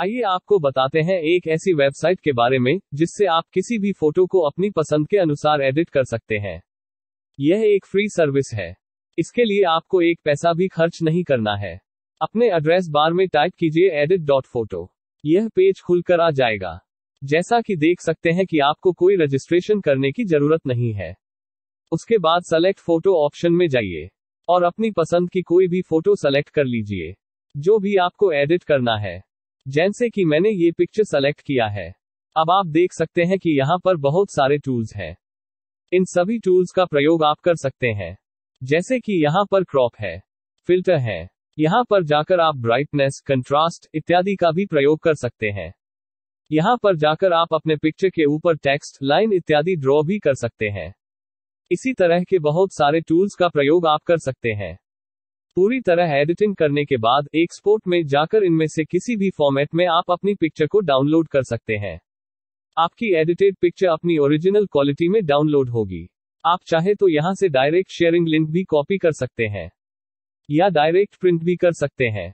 आइए आपको बताते हैं एक ऐसी वेबसाइट के बारे में जिससे आप किसी भी फोटो को अपनी पसंद के अनुसार एडिट कर सकते हैं यह एक फ्री सर्विस है इसके लिए आपको एक पैसा भी खर्च नहीं करना है अपने एड्रेस बार में टाइप कीजिए एडिट डॉट फोटो यह पेज खुलकर आ जाएगा जैसा कि देख सकते हैं कि आपको कोई रजिस्ट्रेशन करने की जरूरत नहीं है उसके बाद सेलेक्ट फोटो ऑप्शन में जाइए और अपनी पसंद की कोई भी फोटो सेलेक्ट कर लीजिए जो भी आपको एडिट करना है जैसे कि मैंने ये पिक्चर सेलेक्ट किया है अब आप देख सकते हैं कि यहाँ पर बहुत सारे टूल्स हैं इन सभी टूल्स का प्रयोग आप कर सकते हैं जैसे कि यहाँ पर क्रॉप है फिल्टर है यहाँ पर जाकर आप ब्राइटनेस कंट्रास्ट इत्यादि का भी प्रयोग कर सकते हैं यहाँ पर जाकर आप अपने पिक्चर के ऊपर टेक्स्ट लाइन इत्यादि ड्रॉ भी कर सकते हैं इसी तरह के बहुत सारे टूल्स का प्रयोग आप कर सकते हैं पूरी तरह एडिटिंग करने के बाद एक्सपोर्ट में जाकर इनमें से किसी भी फॉर्मेट में आप अपनी पिक्चर को डाउनलोड कर सकते हैं आपकी एडिटेड पिक्चर अपनी ओरिजिनल क्वालिटी में डाउनलोड होगी आप चाहे तो यहाँ से डायरेक्ट शेयरिंग लिंक भी कॉपी कर सकते हैं या डायरेक्ट प्रिंट भी कर सकते हैं